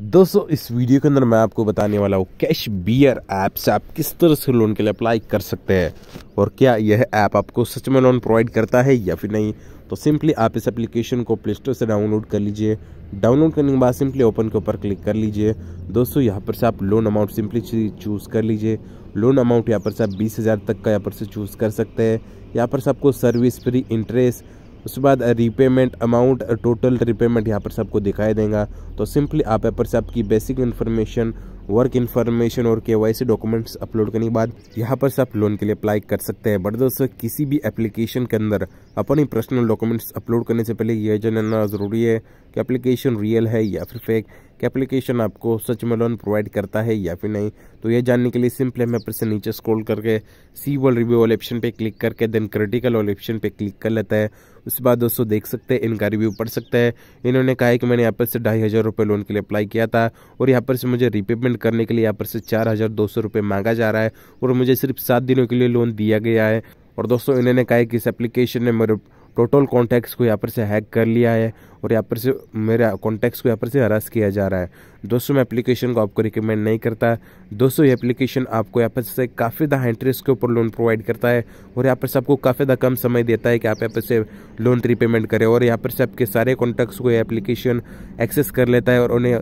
दोस्तों इस वीडियो के अंदर मैं आपको बताने वाला हूँ कैश बियर ऐप से आप किस तरह से लोन के लिए अप्लाई कर सकते हैं और क्या यह ऐप आपको सच में लोन प्रोवाइड करता है या फिर नहीं तो सिंपली आप इस एप्लीकेशन को प्ले स्टोर से डाउनलोड कर लीजिए डाउनलोड करने के बाद सिंपली ओपन के ऊपर क्लिक कर लीजिए दोस्तों यहाँ पर से आप लोन अमाउंट सिंपली चूज़ कर लीजिए लोन अमाउंट यहाँ पर से आप बीस हज़ार तक का यहाँ पर से चूज़ कर सकते हैं यहाँ पर से आपको सर्विस फ्री इंटरेस्ट उसके बाद रीपेमेंट अमाउंट टोटल रीपेमेंट यहाँ पर सबको दिखाई देगा तो सिंपली आप यहाँ पर से आपकी बेसिक इन्फॉर्मेशन वर्क इन्फॉर्मेशन और के डॉक्यूमेंट्स अपलोड करने के बाद यहाँ पर से आप लोन के लिए अप्लाई कर सकते हैं बट दोस्तों किसी भी एप्लीकेशन के अंदर अपनी पर्सनल डॉक्यूमेंट्स अपलोड करने से पहले यह जानना ज़रूरी है कि एप्लीकेशन रियल है या फिर फेक कि एप्लीकेशन आपको सच में लोन प्रोवाइड करता है या फिर नहीं तो यह जानने के लिए मैं ऊपर से नीचे स्क्रॉल करके सी वर्ल्ड रिव्यू वाले ऑप्शन पे क्लिक करके देन क्रिटिकल वाले ऑप्शन पे क्लिक कर लेता है उसके बाद दोस्तों देख सकते हैं इनका रिव्यू पढ़ सकते हैं इन्होंने कहा है कि मैंने यहाँ पर से ढाई हज़ार रुपये लोन के लिए अप्लाई किया था और यहाँ पर से मुझे रिपेमेंट करने के लिए यहाँ पर से चार हज़ार दो सौ रुपये मांगा जा रहा है और मुझे सिर्फ सात दिनों के लिए लोन दिया गया है और दोस्तों इन्होंने कहा है कि इस एप्लीकेशन ने मेरे टोटल कॉन्टैक्ट्स को यहाँ पर से हैक कर लिया है और यहाँ पर से मेरे कॉन्टैक्ट्स को यहाँ पर से हरास किया जा रहा है दोस्तों मैं एप्लीकेशन को आपको रिकमेंड नहीं करता दोस्तों ये एप्लीकेशन आपको यहाँ पर से काफ़ी ज़्यादा इंटरेस्ट के ऊपर लोन प्रोवाइड करता है और यहाँ पर से आपको काफ़ी ज़्यादा कम समय देता है कि आप यहाँ पर से लोन रिपेमेंट करें और यहाँ पर से आपके सारे कॉन्टैक्ट्स को ये एप्लीकेशन एक्सेस कर लेता है और उन्हें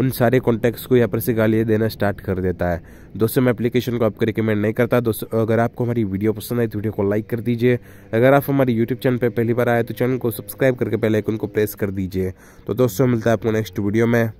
उन सारे कॉन्टैक्ट्स को यहाँ पर से गालियाँ देना स्टार्ट कर देता है दोस्तों मैं एप्लीकेशन को आपको रिकमेंड नहीं करता दोस्तों अगर आपको हमारी वीडियो पसंद आई तो वीडियो को लाइक कर दीजिए अगर आप हमारे यूट्यूब चैनल पर पहली बार आए तो चैनल को सब्सक्राइब करके पहले एक उनको प्रेस कर दीजिए तो दोस्तों मिलता है आपको नेक्स्ट वीडियो में